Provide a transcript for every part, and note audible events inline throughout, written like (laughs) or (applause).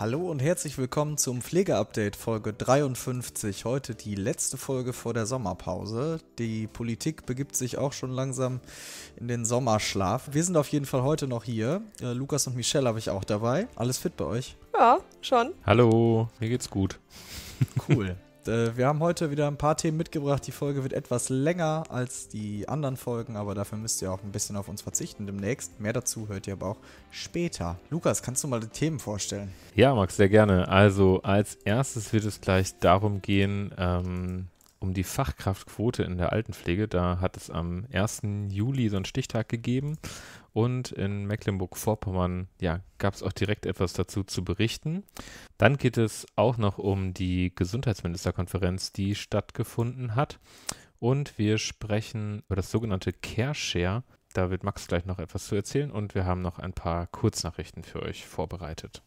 Hallo und herzlich willkommen zum Pflegeupdate Folge 53. Heute die letzte Folge vor der Sommerpause. Die Politik begibt sich auch schon langsam in den Sommerschlaf. Wir sind auf jeden Fall heute noch hier. Äh, Lukas und Michelle habe ich auch dabei. Alles fit bei euch? Ja, schon. Hallo, mir geht's gut. Cool. (laughs) Äh, wir haben heute wieder ein paar Themen mitgebracht. Die Folge wird etwas länger als die anderen Folgen, aber dafür müsst ihr auch ein bisschen auf uns verzichten demnächst. Mehr dazu hört ihr aber auch später. Lukas, kannst du mal die Themen vorstellen? Ja, Max, sehr gerne. Also als erstes wird es gleich darum gehen, ähm, um die Fachkraftquote in der Altenpflege. Da hat es am 1. Juli so einen Stichtag gegeben und in Mecklenburg-Vorpommern ja, gab es auch direkt etwas dazu zu berichten. Dann geht es auch noch um die Gesundheitsministerkonferenz, die stattgefunden hat. Und wir sprechen über das sogenannte Care Share. Da wird Max gleich noch etwas zu erzählen und wir haben noch ein paar Kurznachrichten für euch vorbereitet.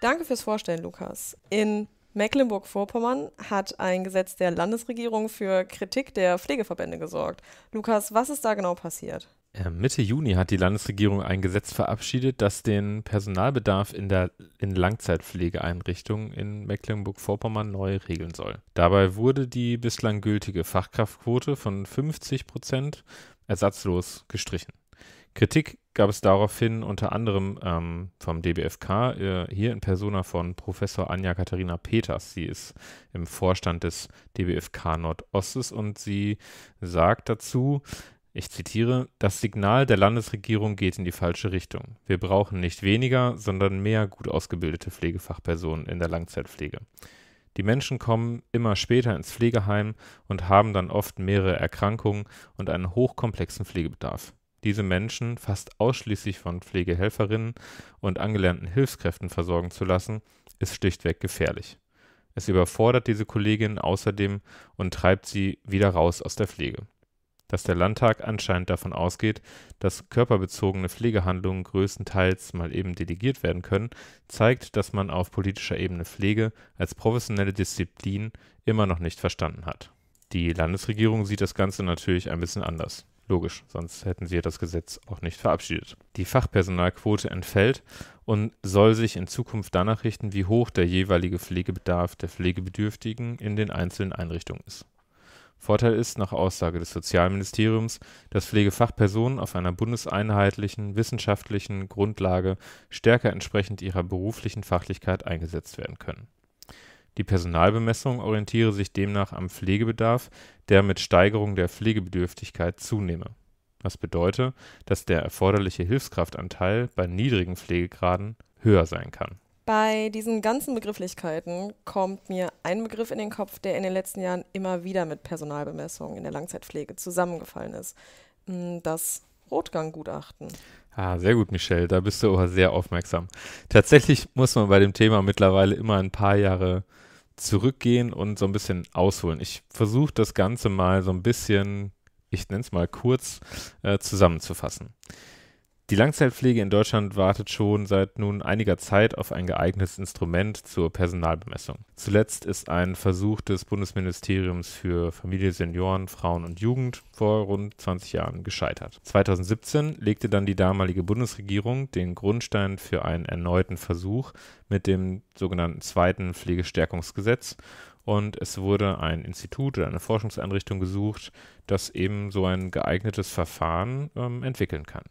Danke fürs Vorstellen, Lukas. In Mecklenburg-Vorpommern hat ein Gesetz der Landesregierung für Kritik der Pflegeverbände gesorgt. Lukas, was ist da genau passiert? Äh, Mitte Juni hat die Landesregierung ein Gesetz verabschiedet, das den Personalbedarf in der in Langzeitpflegeeinrichtungen in Mecklenburg-Vorpommern neu regeln soll. Dabei wurde die bislang gültige Fachkraftquote von 50 Prozent ersatzlos gestrichen. Kritik gab es daraufhin unter anderem ähm, vom DBFK äh, hier in Persona von Professor Anja Katharina Peters. Sie ist im Vorstand des DBFK Nordostes und sie sagt dazu, ich zitiere, das Signal der Landesregierung geht in die falsche Richtung. Wir brauchen nicht weniger, sondern mehr gut ausgebildete Pflegefachpersonen in der Langzeitpflege. Die Menschen kommen immer später ins Pflegeheim und haben dann oft mehrere Erkrankungen und einen hochkomplexen Pflegebedarf. Diese Menschen fast ausschließlich von Pflegehelferinnen und angelernten Hilfskräften versorgen zu lassen, ist schlichtweg gefährlich. Es überfordert diese Kolleginnen außerdem und treibt sie wieder raus aus der Pflege dass der Landtag anscheinend davon ausgeht, dass körperbezogene Pflegehandlungen größtenteils mal eben delegiert werden können, zeigt, dass man auf politischer Ebene Pflege als professionelle Disziplin immer noch nicht verstanden hat. Die Landesregierung sieht das Ganze natürlich ein bisschen anders. Logisch, sonst hätten sie das Gesetz auch nicht verabschiedet. Die Fachpersonalquote entfällt und soll sich in Zukunft danach richten, wie hoch der jeweilige Pflegebedarf der Pflegebedürftigen in den einzelnen Einrichtungen ist. Vorteil ist, nach Aussage des Sozialministeriums, dass Pflegefachpersonen auf einer bundeseinheitlichen wissenschaftlichen Grundlage stärker entsprechend ihrer beruflichen Fachlichkeit eingesetzt werden können. Die Personalbemessung orientiere sich demnach am Pflegebedarf, der mit Steigerung der Pflegebedürftigkeit zunehme. Was bedeutet, dass der erforderliche Hilfskraftanteil bei niedrigen Pflegegraden höher sein kann bei diesen ganzen Begrifflichkeiten kommt mir ein Begriff in den Kopf, der in den letzten Jahren immer wieder mit Personalbemessung in der Langzeitpflege zusammengefallen ist. Hm, das Rotgang-Gutachten. Ah, sehr gut, Michelle. Da bist du aber sehr aufmerksam. Tatsächlich muss man bei dem Thema mittlerweile immer ein paar Jahre zurückgehen und so ein bisschen ausholen. Ich versuche das Ganze mal so ein bisschen, ich nenne es mal kurz, äh, zusammenzufassen. Die Langzeitpflege in Deutschland wartet schon seit nun einiger Zeit auf ein geeignetes Instrument zur Personalbemessung. Zuletzt ist ein Versuch des Bundesministeriums für Familie, Senioren, Frauen und Jugend vor rund 20 Jahren gescheitert. 2017 legte dann die damalige Bundesregierung den Grundstein für einen erneuten Versuch mit dem sogenannten zweiten Pflegestärkungsgesetz und es wurde ein Institut oder eine Forschungseinrichtung gesucht, das eben so ein geeignetes Verfahren ähm, entwickeln kann.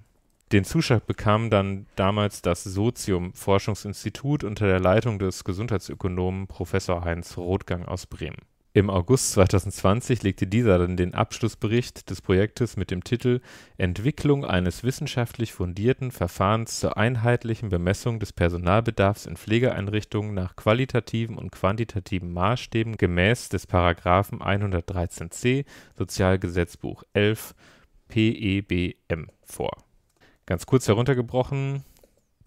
Den Zuschlag bekam dann damals das Sozium-Forschungsinstitut unter der Leitung des Gesundheitsökonomen Professor Heinz Rothgang aus Bremen. Im August 2020 legte dieser dann den Abschlussbericht des Projektes mit dem Titel Entwicklung eines wissenschaftlich fundierten Verfahrens zur einheitlichen Bemessung des Personalbedarfs in Pflegeeinrichtungen nach qualitativen und quantitativen Maßstäben gemäß des Paragraphen 113c Sozialgesetzbuch 11 PEBM vor Ganz kurz heruntergebrochen,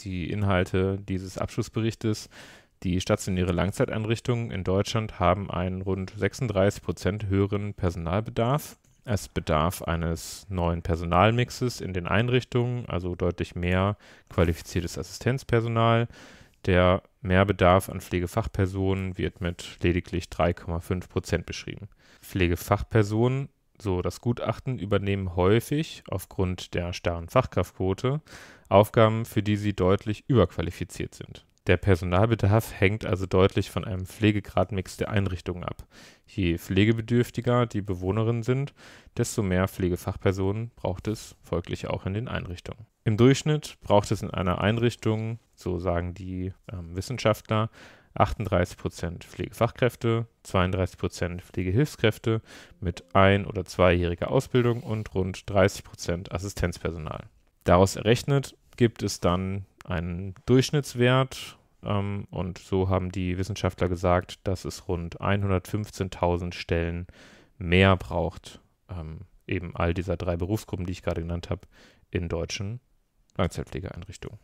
die Inhalte dieses Abschlussberichtes. Die stationäre Langzeiteinrichtungen in Deutschland haben einen rund 36 Prozent höheren Personalbedarf. Es bedarf eines neuen Personalmixes in den Einrichtungen, also deutlich mehr qualifiziertes Assistenzpersonal. Der Mehrbedarf an Pflegefachpersonen wird mit lediglich 3,5 Prozent beschrieben. Pflegefachpersonen so, das Gutachten übernehmen häufig, aufgrund der starren Fachkraftquote, Aufgaben, für die sie deutlich überqualifiziert sind. Der Personalbedarf hängt also deutlich von einem Pflegegradmix der Einrichtungen ab. Je pflegebedürftiger die Bewohnerinnen sind, desto mehr Pflegefachpersonen braucht es folglich auch in den Einrichtungen. Im Durchschnitt braucht es in einer Einrichtung, so sagen die äh, Wissenschaftler, 38% Pflegefachkräfte, 32% Pflegehilfskräfte mit ein- oder zweijähriger Ausbildung und rund 30% Assistenzpersonal. Daraus errechnet gibt es dann einen Durchschnittswert ähm, und so haben die Wissenschaftler gesagt, dass es rund 115.000 Stellen mehr braucht, ähm, eben all dieser drei Berufsgruppen, die ich gerade genannt habe, in deutschen Langzeitpflegeeinrichtungen.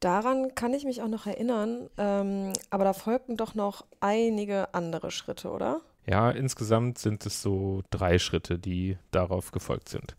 Daran kann ich mich auch noch erinnern, ähm, aber da folgten doch noch einige andere Schritte, oder? Ja, insgesamt sind es so drei Schritte, die darauf gefolgt sind.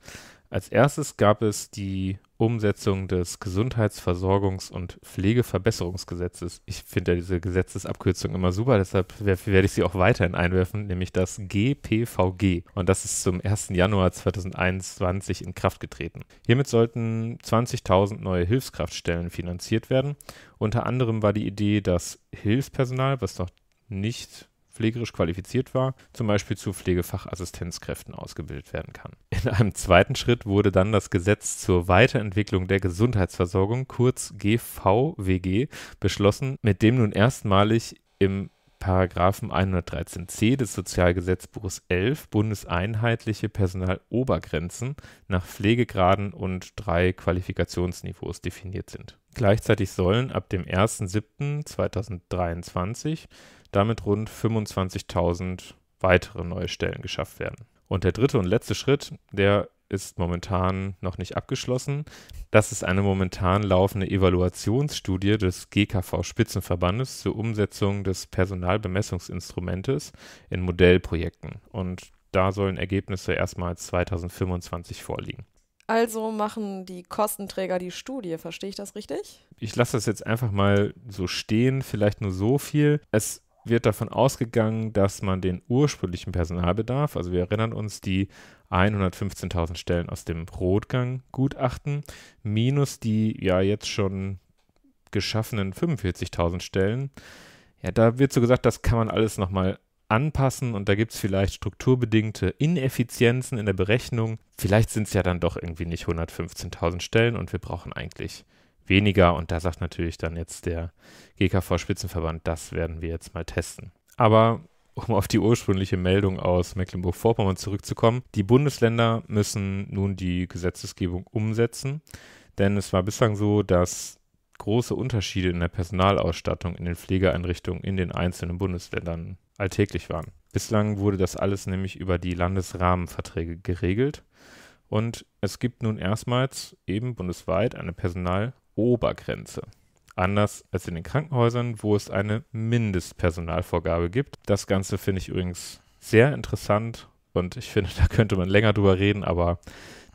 Als erstes gab es die Umsetzung des Gesundheitsversorgungs- und Pflegeverbesserungsgesetzes. Ich finde diese Gesetzesabkürzung immer super, deshalb werde ich sie auch weiterhin einwerfen, nämlich das GPVG. Und das ist zum 1. Januar 2021 in Kraft getreten. Hiermit sollten 20.000 neue Hilfskraftstellen finanziert werden. Unter anderem war die Idee, dass Hilfspersonal, was noch nicht pflegerisch qualifiziert war, zum Beispiel zu Pflegefachassistenzkräften ausgebildet werden kann. In einem zweiten Schritt wurde dann das Gesetz zur Weiterentwicklung der Gesundheitsversorgung, kurz GVWG, beschlossen, mit dem nun erstmalig im Paragraphen 113c des Sozialgesetzbuches 11 bundeseinheitliche Personalobergrenzen nach Pflegegraden und drei Qualifikationsniveaus definiert sind. Gleichzeitig sollen ab dem 1.7.2023 damit rund 25.000 weitere neue Stellen geschafft werden. Und der dritte und letzte Schritt, der ist momentan noch nicht abgeschlossen. Das ist eine momentan laufende Evaluationsstudie des GKV-Spitzenverbandes zur Umsetzung des Personalbemessungsinstrumentes in Modellprojekten. Und da sollen Ergebnisse erstmals 2025 vorliegen. Also machen die Kostenträger die Studie, verstehe ich das richtig? Ich lasse das jetzt einfach mal so stehen, vielleicht nur so viel. Es wird davon ausgegangen, dass man den ursprünglichen Personalbedarf, also wir erinnern uns die 115.000 Stellen aus dem Rotgang-Gutachten, minus die ja jetzt schon geschaffenen 45.000 Stellen, ja, da wird so gesagt, das kann man alles nochmal anpassen und da gibt es vielleicht strukturbedingte Ineffizienzen in der Berechnung. Vielleicht sind es ja dann doch irgendwie nicht 115.000 Stellen und wir brauchen eigentlich weniger. Und da sagt natürlich dann jetzt der GKV-Spitzenverband, das werden wir jetzt mal testen. Aber um auf die ursprüngliche Meldung aus Mecklenburg-Vorpommern zurückzukommen, die Bundesländer müssen nun die Gesetzesgebung umsetzen. Denn es war bislang so, dass große Unterschiede in der Personalausstattung in den Pflegeeinrichtungen in den einzelnen Bundesländern alltäglich waren. Bislang wurde das alles nämlich über die Landesrahmenverträge geregelt. Und es gibt nun erstmals eben bundesweit eine Personal- Obergrenze. Anders als in den Krankenhäusern, wo es eine Mindestpersonalvorgabe gibt. Das Ganze finde ich übrigens sehr interessant und ich finde, (laughs) da könnte man länger drüber reden, aber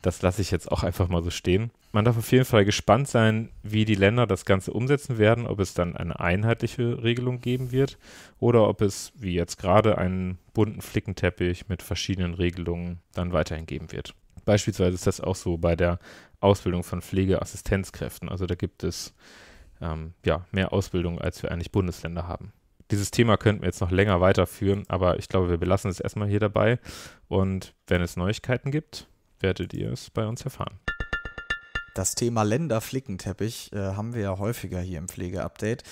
das lasse ich jetzt auch einfach mal so stehen. Man darf auf jeden Fall gespannt sein, wie die Länder das Ganze umsetzen werden, ob es dann eine einheitliche Regelung geben wird oder ob es, wie jetzt gerade, einen bunten Flickenteppich mit verschiedenen Regelungen dann weiterhin geben wird. Beispielsweise ist das auch so bei der Ausbildung von Pflegeassistenzkräften. Also da gibt es ähm, ja, mehr Ausbildung, als wir eigentlich Bundesländer haben. Dieses Thema könnten wir jetzt noch länger weiterführen, aber ich glaube, wir belassen es erstmal hier dabei. Und wenn es Neuigkeiten gibt, werdet ihr es bei uns erfahren. Das Thema Länderflickenteppich äh, haben wir ja häufiger hier im Pflegeupdate.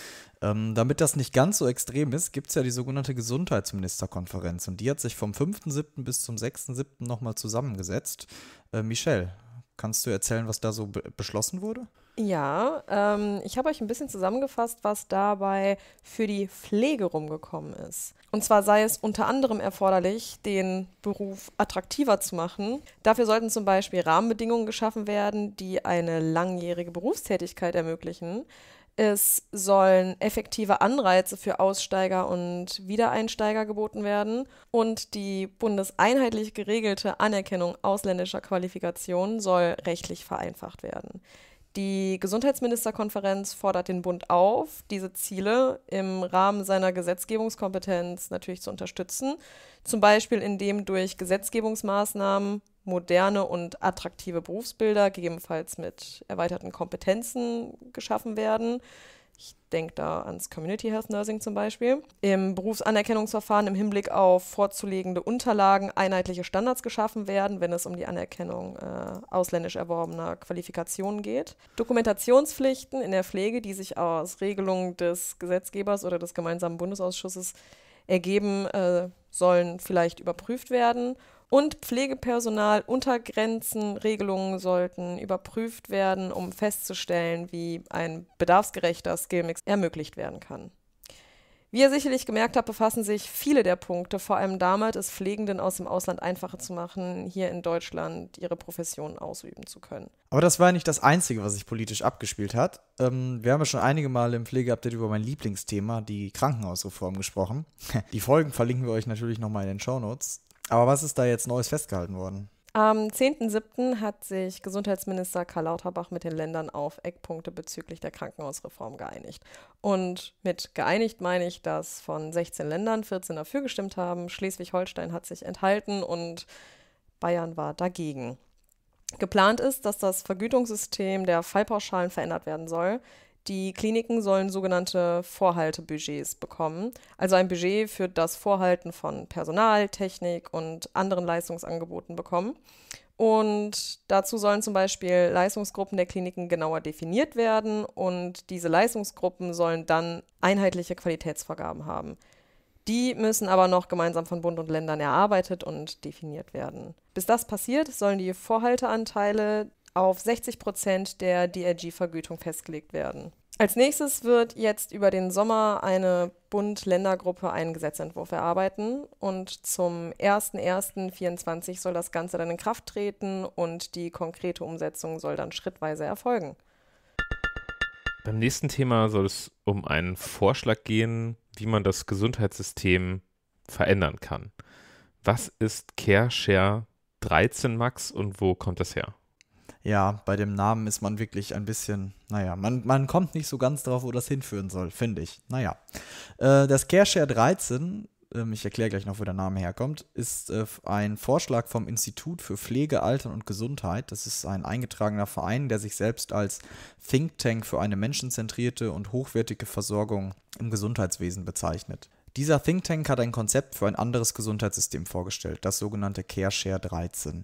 Ähm, damit das nicht ganz so extrem ist, gibt es ja die sogenannte Gesundheitsministerkonferenz und die hat sich vom 5.7. bis zum 6.7. nochmal zusammengesetzt. Äh, Michelle, Kannst du erzählen, was da so be beschlossen wurde? Ja, ähm, ich habe euch ein bisschen zusammengefasst, was dabei für die Pflege rumgekommen ist. Und zwar sei es unter anderem erforderlich, den Beruf attraktiver zu machen. Dafür sollten zum Beispiel Rahmenbedingungen geschaffen werden, die eine langjährige Berufstätigkeit ermöglichen. Es sollen effektive Anreize für Aussteiger und Wiedereinsteiger geboten werden und die bundeseinheitlich geregelte Anerkennung ausländischer Qualifikationen soll rechtlich vereinfacht werden. Die Gesundheitsministerkonferenz fordert den Bund auf, diese Ziele im Rahmen seiner Gesetzgebungskompetenz natürlich zu unterstützen, zum Beispiel indem durch Gesetzgebungsmaßnahmen moderne und attraktive Berufsbilder, gegebenenfalls mit erweiterten Kompetenzen geschaffen werden. Ich denke da ans Community Health Nursing zum Beispiel. Im Berufsanerkennungsverfahren im Hinblick auf vorzulegende Unterlagen einheitliche Standards geschaffen werden, wenn es um die Anerkennung äh, ausländisch erworbener Qualifikationen geht. Dokumentationspflichten in der Pflege, die sich aus Regelungen des Gesetzgebers oder des gemeinsamen Bundesausschusses ergeben, äh, sollen vielleicht überprüft werden und Pflegepersonal Untergrenzen, Regelungen sollten überprüft werden, um festzustellen, wie ein bedarfsgerechter Skillmix ermöglicht werden kann. Wie ihr sicherlich gemerkt habt, befassen sich viele der Punkte vor allem damit, es Pflegenden aus dem Ausland einfacher zu machen, hier in Deutschland ihre Profession ausüben zu können. Aber das war ja nicht das Einzige, was sich politisch abgespielt hat. Ähm, wir haben ja schon einige Male im Pflegeupdate über mein Lieblingsthema, die Krankenhausreform, gesprochen. (laughs) Die Folgen verlinken wir euch natürlich nochmal in den Shownotes. Aber was ist da jetzt Neues festgehalten worden? Am 10.07. hat sich Gesundheitsminister Karl Lauterbach mit den Ländern auf Eckpunkte bezüglich der Krankenhausreform geeinigt. Und mit geeinigt meine ich, dass von 16 Ländern 14 dafür gestimmt haben, Schleswig-Holstein hat sich enthalten und Bayern war dagegen. Geplant ist, dass das Vergütungssystem der Fallpauschalen verändert werden soll. Die Kliniken sollen sogenannte Vorhaltebudgets bekommen, also ein Budget für das Vorhalten von Personal, Technik und anderen Leistungsangeboten bekommen. Und dazu sollen zum Beispiel Leistungsgruppen der Kliniken genauer definiert werden und diese Leistungsgruppen sollen dann einheitliche Qualitätsvorgaben haben. Die müssen aber noch gemeinsam von Bund und Ländern erarbeitet und definiert werden. Bis das passiert, sollen die Vorhalteanteile auf 60 Prozent der DRG-Vergütung festgelegt werden. Als nächstes wird jetzt über den Sommer eine bund ländergruppe einen Gesetzentwurf erarbeiten und zum 01.01.2024 soll das Ganze dann in Kraft treten und die konkrete Umsetzung soll dann schrittweise erfolgen. Beim nächsten Thema soll es um einen Vorschlag gehen, wie man das Gesundheitssystem verändern kann. Was ist CareShare 13 Max und wo kommt das her? ja, bei dem Namen ist man wirklich ein bisschen, naja, man, man kommt nicht so ganz drauf, wo das hinführen soll, finde ich. Naja. Äh, das CareShare 13, ähm, ich erkläre gleich noch, wo der Name herkommt, ist äh, ein Vorschlag vom Institut für Pflege, Altern und Gesundheit. Das ist ein eingetragener Verein, der sich selbst als Think Tank für eine menschenzentrierte und hochwertige Versorgung im Gesundheitswesen bezeichnet. Dieser Think Tank hat ein Konzept für ein anderes Gesundheitssystem vorgestellt, das sogenannte CareShare 13.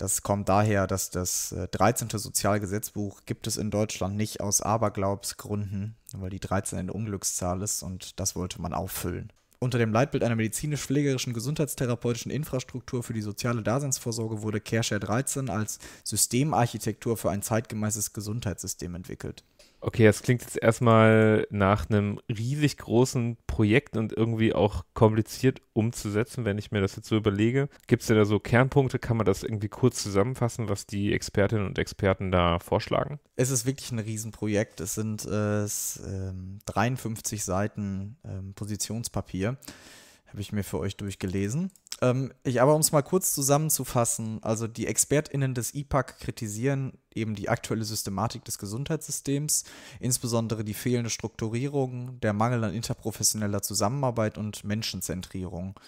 Das kommt daher, dass das 13. Äh, Sozialgesetzbuch gibt es in Deutschland nicht aus Aberglaubsgründen, weil die 13 eine Unglückszahl ist und das wollte man auffüllen. Unter dem Leitbild einer medizinisch-pflegerischen gesundheitstherapeutischen Infrastruktur für die soziale Daseinsvorsorge wurde CareShare 13 als Systemarchitektur für ein zeitgemäßes Gesundheitssystem entwickelt. Okay, das klingt jetzt erstmal nach einem riesig großen Projekt und irgendwie auch kompliziert umzusetzen, wenn ich mir das jetzt so überlege. Gibt es denn da so Kernpunkte? Kann man das irgendwie kurz zusammenfassen, was die Expertinnen und Experten da vorschlagen? Es ist wirklich ein Riesenprojekt. Es sind äh, 53 ähm, Seiten äh, Positionspapier, habe ich mir für euch durchgelesen. Ähm, ich, aber um es mal kurz zusammenzufassen, also die ExpertInnen des IPAC kritisieren eben die aktuelle Systematik des Gesundheitssystems, insbesondere die fehlende Strukturierung, der Mangel an interprofessioneller Zusammenarbeit und Menschenzentrierung.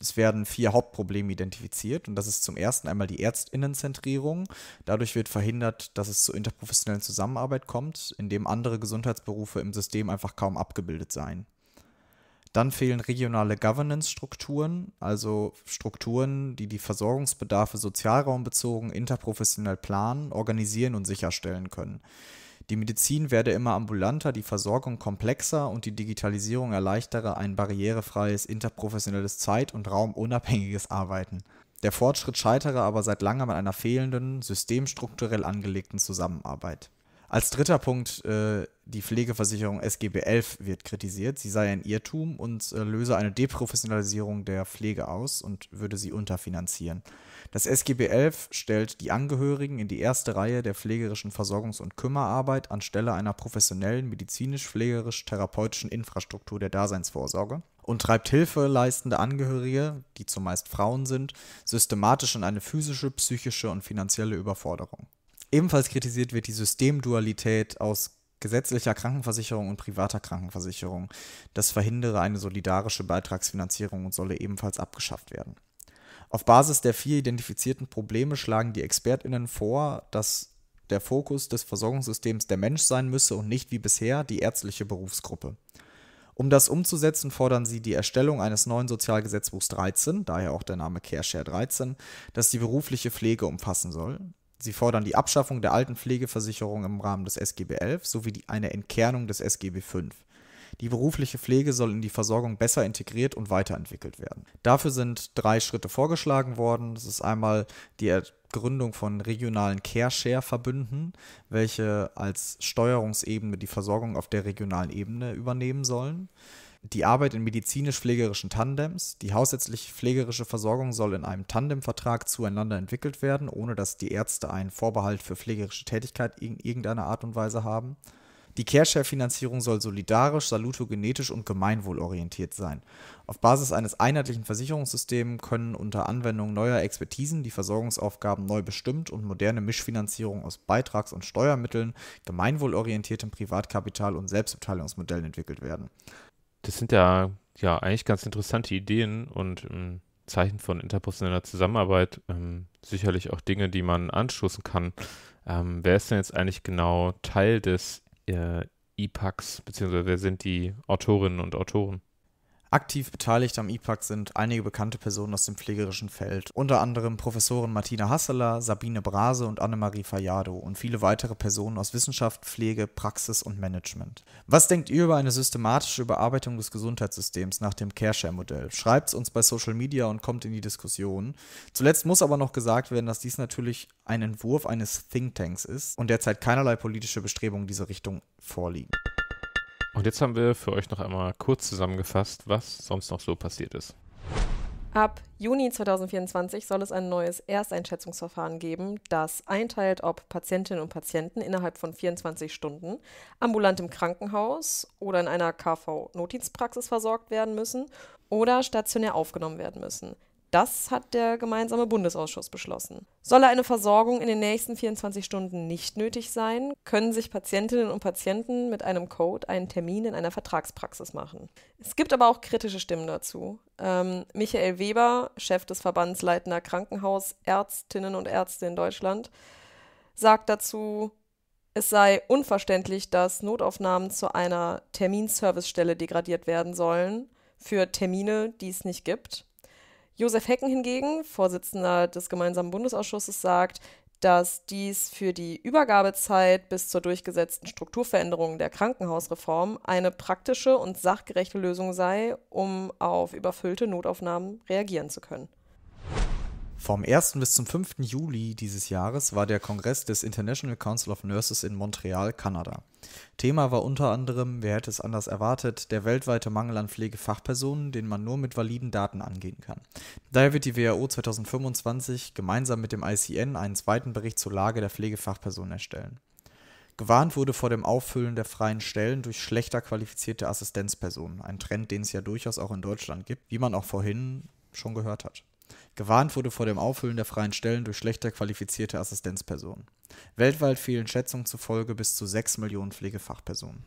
Es werden vier Hauptprobleme identifiziert und das ist zum ersten einmal die Ärztinnenzentrierung. Dadurch wird verhindert, dass es zur interprofessionellen Zusammenarbeit kommt, indem andere Gesundheitsberufe im System einfach kaum abgebildet seien. Dann fehlen regionale Governance-Strukturen, also Strukturen, die die Versorgungsbedarfe sozialraumbezogen interprofessionell planen, organisieren und sicherstellen können. Die Medizin werde immer ambulanter, die Versorgung komplexer und die Digitalisierung erleichtere ein barrierefreies, interprofessionelles Zeit- und raumunabhängiges Arbeiten. Der Fortschritt scheitere aber seit langem an einer fehlenden, systemstrukturell angelegten Zusammenarbeit. Als dritter Punkt, äh, die Pflegeversicherung SGB 11 wird kritisiert. Sie sei ein Irrtum und äh, löse eine Deprofessionalisierung der Pflege aus und würde sie unterfinanzieren. Das SGB 11 stellt die Angehörigen in die erste Reihe der pflegerischen Versorgungs- und Kümmerarbeit anstelle einer professionellen medizinisch-pflegerisch-therapeutischen Infrastruktur der Daseinsvorsorge und treibt hilfeleistende Angehörige, die zumeist Frauen sind, systematisch in eine physische, psychische und finanzielle Überforderung. Ebenfalls kritisiert wird die Systemdualität aus gesetzlicher Krankenversicherung und privater Krankenversicherung. Das verhindere eine solidarische Beitragsfinanzierung und solle ebenfalls abgeschafft werden. Auf Basis der vier identifizierten Probleme schlagen die Expertinnen vor, dass der Fokus des Versorgungssystems der Mensch sein müsse und nicht wie bisher die ärztliche Berufsgruppe. Um das umzusetzen, fordern sie die Erstellung eines neuen Sozialgesetzbuchs 13, daher auch der Name CareShare 13, das die berufliche Pflege umfassen soll. Sie fordern die Abschaffung der alten Pflegeversicherung im Rahmen des SGB 11 sowie die, eine Entkernung des SGB 5. Die berufliche Pflege soll in die Versorgung besser integriert und weiterentwickelt werden. Dafür sind drei Schritte vorgeschlagen worden. Das ist einmal die Gründung von regionalen Care-Share-Verbünden, welche als Steuerungsebene die Versorgung auf der regionalen Ebene übernehmen sollen. Die Arbeit in medizinisch-pflegerischen Tandems. Die hausärztliche pflegerische Versorgung soll in einem Tandemvertrag zueinander entwickelt werden, ohne dass die Ärzte einen Vorbehalt für pflegerische Tätigkeit in irgendeiner Art und Weise haben. Die Care-Share-Finanzierung soll solidarisch, salutogenetisch und gemeinwohlorientiert sein. Auf Basis eines einheitlichen Versicherungssystems können unter Anwendung neuer Expertisen die Versorgungsaufgaben neu bestimmt und moderne Mischfinanzierung aus Beitrags- und Steuermitteln, gemeinwohlorientiertem Privatkapital und Selbstbeteiligungsmodellen entwickelt werden das sind ja, ja eigentlich ganz interessante Ideen und ähm, Zeichen von interprofessioneller Zusammenarbeit. Ähm, sicherlich auch Dinge, die man anstoßen kann. Ähm, wer ist denn jetzt eigentlich genau Teil des äh, IPACs, beziehungsweise wer sind die Autorinnen und Autoren? Aktiv beteiligt am IPAC sind einige bekannte Personen aus dem pflegerischen Feld, unter anderem Professoren Martina Hasseler, Sabine Brase und Annemarie Fayado und viele weitere Personen aus Wissenschaft, Pflege, Praxis und Management. Was denkt ihr über eine systematische Überarbeitung des Gesundheitssystems nach dem Careshare-Modell? Schreibt es uns bei Social Media und kommt in die Diskussion. Zuletzt muss aber noch gesagt werden, dass dies natürlich ein Entwurf eines Thinktanks ist und derzeit keinerlei politische Bestrebungen in diese Richtung vorliegen. Und jetzt haben wir für euch noch einmal kurz zusammengefasst, was sonst noch so passiert ist. Ab Juni 2024 soll es ein neues Ersteinschätzungsverfahren geben, das einteilt, ob Patientinnen und Patienten innerhalb von 24 Stunden ambulant im Krankenhaus oder in einer KV-Notdienstpraxis versorgt werden müssen oder stationär aufgenommen werden müssen. Das hat der gemeinsame Bundesausschuss beschlossen. Solle eine Versorgung in den nächsten 24 Stunden nicht nötig sein, können sich Patientinnen und Patienten mit einem Code einen Termin in einer Vertragspraxis machen. Es gibt aber auch kritische Stimmen dazu. Ähm, Michael Weber, Chef des Verbands Leitender Ärztinnen und Ärzte in Deutschland, sagt dazu, es sei unverständlich, dass Notaufnahmen zu einer Terminservicestelle degradiert werden sollen für Termine, die es nicht gibt Josef Hecken hingegen, Vorsitzender des gemeinsamen Bundesausschusses, sagt, dass dies für die Übergabezeit bis zur durchgesetzten Strukturveränderung der Krankenhausreform eine praktische und sachgerechte Lösung sei, um auf überfüllte Notaufnahmen reagieren zu können. Vom 1. bis zum 5. Juli dieses Jahres war der Kongress des International Council of Nurses in Montreal, Kanada. Thema war unter anderem, wer hätte es anders erwartet, der weltweite Mangel an Pflegefachpersonen, den man nur mit validen Daten angehen kann. Daher wird die WHO 2025 gemeinsam mit dem ICN einen zweiten Bericht zur Lage der Pflegefachpersonen erstellen. Gewarnt wurde vor dem Auffüllen der freien Stellen durch schlechter qualifizierte Assistenzpersonen, ein Trend, den es ja durchaus auch in Deutschland gibt, wie man auch vorhin schon gehört hat. Gewarnt wurde vor dem Auffüllen der freien Stellen durch schlechter qualifizierte Assistenzpersonen. Weltweit fehlen Schätzungen zufolge bis zu 6 Millionen Pflegefachpersonen.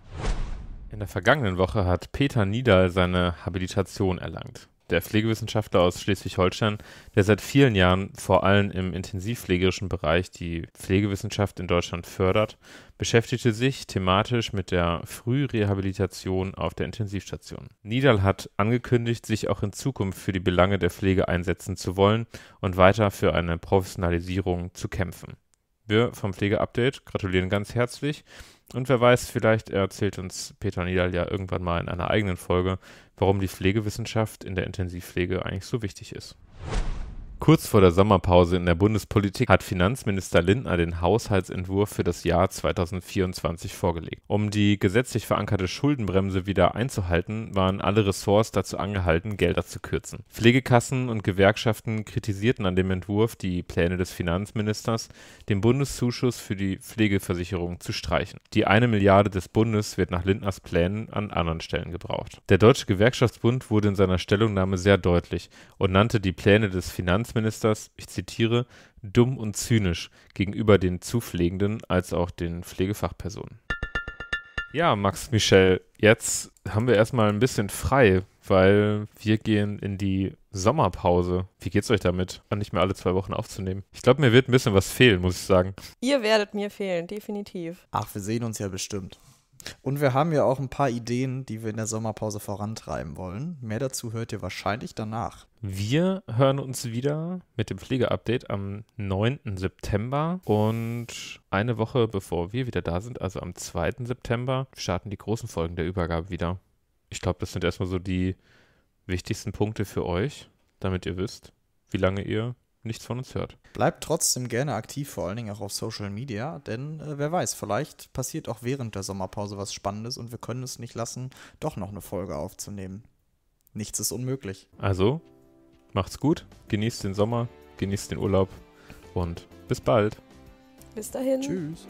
In der vergangenen Woche hat Peter Niederl seine Habilitation erlangt der Pflegewissenschaftler aus Schleswig-Holstein, der seit vielen Jahren vor allem im intensivpflegerischen Bereich die Pflegewissenschaft in Deutschland fördert, beschäftigte sich thematisch mit der Frührehabilitation auf der Intensivstation. Nidal hat angekündigt, sich auch in Zukunft für die Belange der Pflege einsetzen zu wollen und weiter für eine Professionalisierung zu kämpfen. Wir vom Pflegeupdate gratulieren ganz herzlich und wer weiß, vielleicht erzählt uns Peter Niederl ja irgendwann mal in einer eigenen Folge, warum die Pflegewissenschaft in der Intensivpflege eigentlich so wichtig ist. Kurz vor der Sommerpause in der Bundespolitik hat Finanzminister Lindner den Haushaltsentwurf für das Jahr 2024 vorgelegt. Um die gesetzlich verankerte Schuldenbremse wieder einzuhalten, waren alle Ressorts dazu angehalten, Gelder zu kürzen. Pflegekassen und Gewerkschaften kritisierten an dem Entwurf die Pläne des Finanzministers, den Bundeszuschuss für die Pflegeversicherung zu streichen. Die eine Milliarde des Bundes wird nach Lindners Plänen an anderen Stellen gebraucht. Der Deutsche Gewerkschaftsbund wurde in seiner Stellungnahme sehr deutlich und nannte die Pläne des Finanzministers Gesundheitsministers, ich zitiere, dumm und zynisch gegenüber den Zupflegenden als auch den Pflegefachpersonen. Ja, Max Michel, jetzt haben wir erstmal ein bisschen frei, weil wir gehen in die Sommerpause. Wie geht's euch damit, nicht mehr alle zwei Wochen aufzunehmen? Ich glaube, mir wird ein bisschen was fehlen, muss ich sagen. Ihr werdet mir fehlen, definitiv. Ach, wir sehen uns ja bestimmt. Und wir haben ja auch ein paar Ideen, die wir in der Sommerpause vorantreiben wollen. Mehr dazu hört ihr wahrscheinlich danach. Wir hören uns wieder mit dem Pflegeupdate am 9. September und eine Woche bevor wir wieder da sind, also am 2. September, starten die großen Folgen der Übergabe wieder. Ich glaube, das sind erstmal so die wichtigsten Punkte für euch, damit ihr wisst, wie lange ihr nichts von uns hört. Bleibt trotzdem gerne aktiv, vor allen Dingen auch auf Social Media, denn äh, wer weiß, vielleicht passiert auch während der Sommerpause was Spannendes und wir können es nicht lassen, doch noch eine Folge aufzunehmen. Nichts ist unmöglich. Also, macht's gut, genießt den Sommer, genießt den Urlaub und bis bald. Bis dahin. Tschüss.